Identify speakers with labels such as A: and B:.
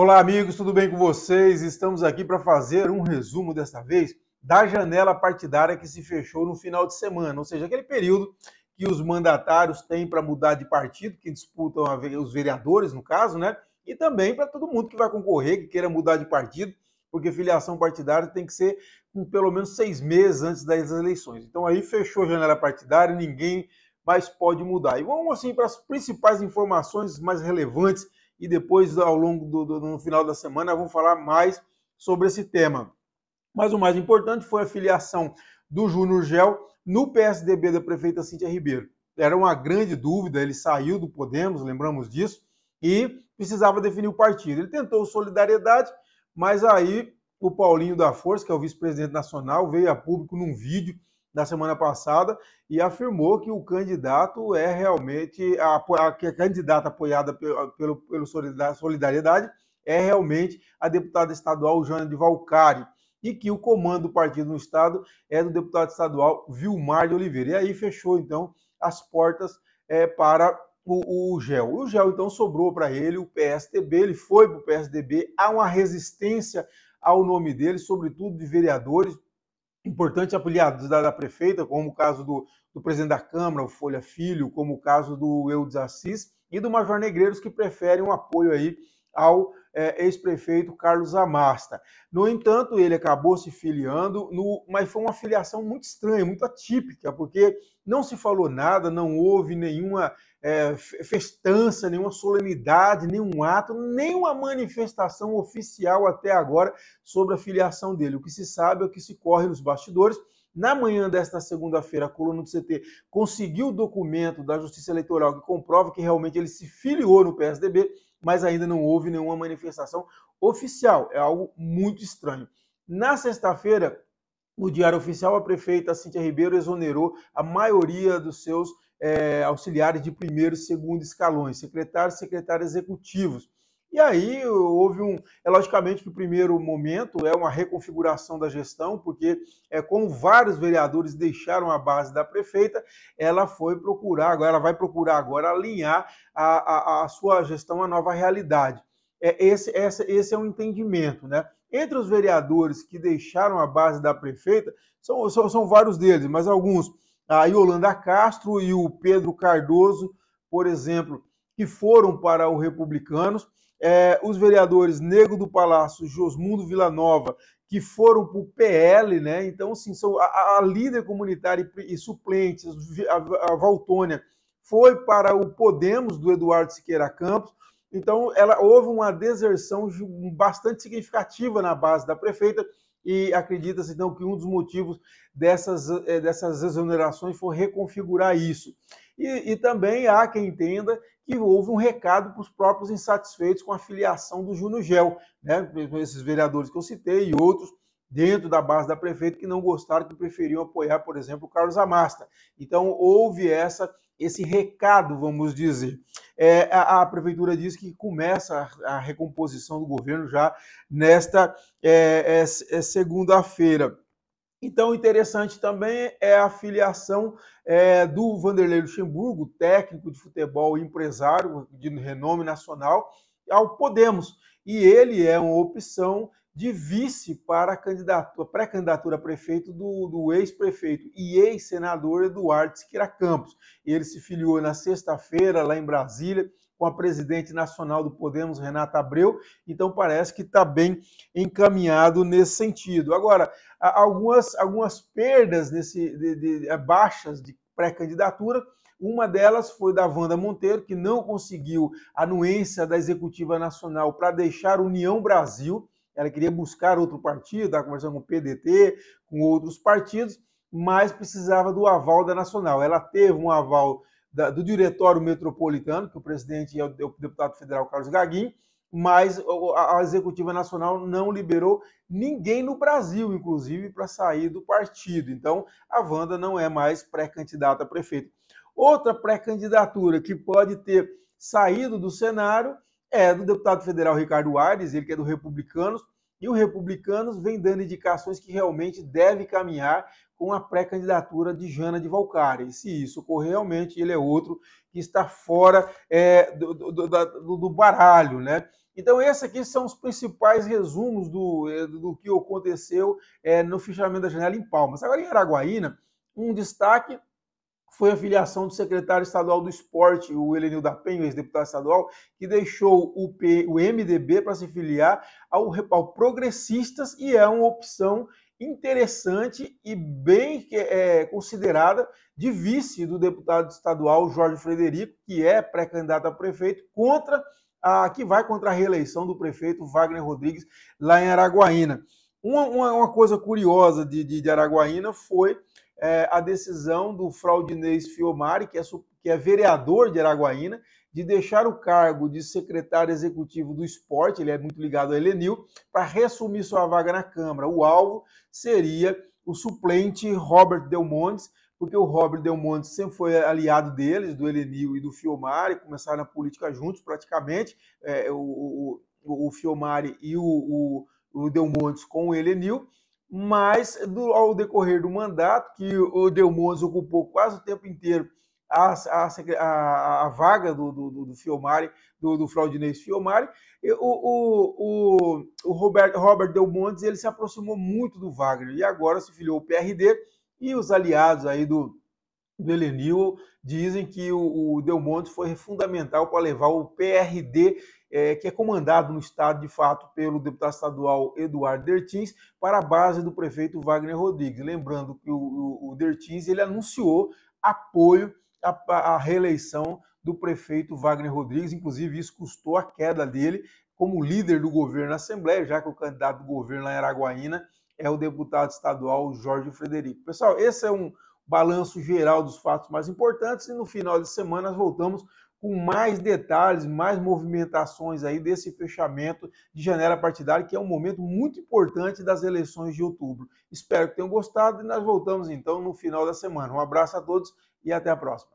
A: Olá, amigos, tudo bem com vocês? Estamos aqui para fazer um resumo desta vez da janela partidária que se fechou no final de semana, ou seja, aquele período que os mandatários têm para mudar de partido, que disputam os vereadores, no caso, né? E também para todo mundo que vai concorrer, que queira mudar de partido, porque filiação partidária tem que ser com pelo menos seis meses antes das eleições. Então aí fechou a janela partidária, ninguém mais pode mudar. E vamos assim para as principais informações mais relevantes e depois, ao longo do, do no final da semana, vamos falar mais sobre esse tema. Mas o mais importante foi a filiação do Júnior Gel no PSDB da prefeita Cíntia Ribeiro. Era uma grande dúvida, ele saiu do Podemos, lembramos disso, e precisava definir o partido. Ele tentou solidariedade, mas aí o Paulinho da Força, que é o vice-presidente nacional, veio a público num vídeo da semana passada e afirmou que o candidato é realmente a, a, a candidata apoiada pelo, pelo, pelo Solidariedade é realmente a deputada estadual Jana de Valcari e que o comando do partido no estado é do deputado estadual Vilmar de Oliveira. E aí fechou então as portas é, para o, GEL. O GEL então sobrou para ele o PSDB, ele foi para o PSDB, há uma resistência ao nome dele, sobretudo de vereadores, importante afiliados da, da prefeita, como o caso do, do presidente da Câmara, o Folha Filho, como o caso do Eudes Assis e do Major Negreiros, que preferem um apoio aí ao é, ex-prefeito Carlos Amasta. No entanto, ele acabou se filiando, no, mas foi uma filiação muito estranha, muito atípica, porque não se falou nada, não houve nenhuma é, festança, nenhuma solenidade, nenhum ato, nenhuma manifestação oficial até agora sobre a filiação dele. O que se sabe é o que se corre nos bastidores. Na manhã desta segunda-feira, a coluna do CT conseguiu o documento da Justiça Eleitoral que comprova que realmente ele se filiou no PSDB, mas ainda não houve nenhuma manifestação oficial. É algo muito estranho. Na sexta-feira, no Diário Oficial, a prefeita Cíntia Ribeiro exonerou a maioria dos seus é, auxiliares de primeiro e segundo escalões, secretários secretários executivos. E aí houve um. É logicamente que o primeiro momento é uma reconfiguração da gestão, porque é como vários vereadores deixaram a base da prefeita, ela foi procurar agora, ela vai procurar agora alinhar a, a, a sua gestão à nova realidade. É, esse, esse é um entendimento, né? Entre os vereadores que deixaram a base da prefeita, são, são, são vários deles, mas alguns a Yolanda Castro e o Pedro Cardoso, por exemplo, que foram para o Republicanos. É, os vereadores Negro do Palácio, Josmundo Villanova, que foram para o PL, né? Então, assim, são a, a líder comunitária e, e a, a Valtônia, foi para o Podemos do Eduardo Siqueira Campos. Então, ela houve uma deserção bastante significativa na base da prefeita, e acredita-se então que um dos motivos dessas, eh, dessas exonerações foi reconfigurar isso. E, e também há quem entenda que houve um recado para os próprios insatisfeitos com a filiação do Gel, né? esses vereadores que eu citei e outros dentro da base da prefeita que não gostaram, que preferiam apoiar, por exemplo, o Carlos Amasta. Então, houve essa esse recado, vamos dizer. É, a, a, prefeitura diz que começa a, a, recomposição do governo já nesta é, é, é segunda-feira. Então, interessante também é a filiação é, do Vanderlei Luxemburgo, técnico de futebol e empresário de renome nacional, ao Podemos. E ele é uma opção de vice para a candidatura, pré-candidatura a prefeito do, do ex-prefeito e ex-senador Eduardo Siqueira Campos. Ele se filiou na sexta-feira lá em Brasília com a presidente nacional do Podemos, Renata Abreu, então parece que está bem encaminhado nesse sentido. Agora, algumas, algumas perdas nesse de, de, de é, baixas de pré-candidatura, uma delas foi da Wanda Monteiro, que não conseguiu anuência da Executiva Nacional para deixar União Brasil, ela queria buscar outro partido, estava conversando com o PDT, com outros partidos, mas precisava do aval da Nacional. Ela teve um aval da, do Diretório Metropolitano, que o presidente é o deputado federal Carlos Gaguin, mas a Executiva Nacional não liberou ninguém no Brasil, inclusive, para sair do partido. Então, a Wanda não é mais pré-candidata a prefeito. Outra pré-candidatura que pode ter saído do cenário é do deputado federal Ricardo Aires, ele que é do Republicanos, e o Republicanos vem dando indicações que realmente deve caminhar com a pré-candidatura de Jana de Valcari. se isso ocorrer, realmente ele é outro que está fora é, do, do, do, do, baralho, né? Então, esses aqui são os principais resumos do, é, do que aconteceu é, no fechamento da janela em Palmas. Agora, em Araguaína, um destaque foi a filiação do secretário estadual do esporte, o Elenil da Penha, ex-deputado estadual, que deixou o, P, o MDB para se filiar ao, ao Progressistas e é uma opção interessante e bem é, considerada de vice do deputado estadual Jorge Frederico, que é pré-candidato a prefeito, contra a, que vai contra a reeleição do prefeito Wagner Rodrigues lá em Araguaína. Uma, uma, uma coisa curiosa de, de, de Araguaína foi é, a decisão do fraudinês Fiomari, que é, que é vereador de Araguaína, de deixar o cargo de secretário executivo do esporte, ele é muito ligado ao Elenil, para resumir sua vaga na Câmara. O alvo seria o suplente Robert Del Montes, porque o Robert Del Monte sempre foi aliado deles, do Elenil e do Fiomari, começaram a política juntos praticamente, é, o, o, o, Fiomari e o, o, o Delmontes com o Elenil, mas do, ao decorrer do mandato, que o Delmontes ocupou quase o tempo inteiro a, a, a vaga do, do, do Fiomari, do, do Fraudinês Fiomari, e, o, o, o, o Robert, Robert Delmontes ele se aproximou muito do Wagner e agora se filiou ao PRD e os aliados aí do, do dizem que o, o Delmonte foi fundamental para levar o PRD é, que é comandado no Estado, de fato, pelo deputado estadual Eduardo Dertins, para a base do prefeito Wagner Rodrigues. Lembrando que o, o, o Dertins ele anunciou apoio à, à reeleição do prefeito Wagner Rodrigues, inclusive isso custou a queda dele como líder do governo na Assembleia, já que o candidato do governo lá em Araguaína é o deputado estadual Jorge Frederico. Pessoal, esse é um balanço geral dos fatos mais importantes e no final de semana nós voltamos com mais detalhes, mais movimentações aí desse fechamento de janela partidária, que é um momento muito importante das eleições de outubro. Espero que tenham gostado e nós voltamos então no final da semana. Um abraço a todos e até a próxima.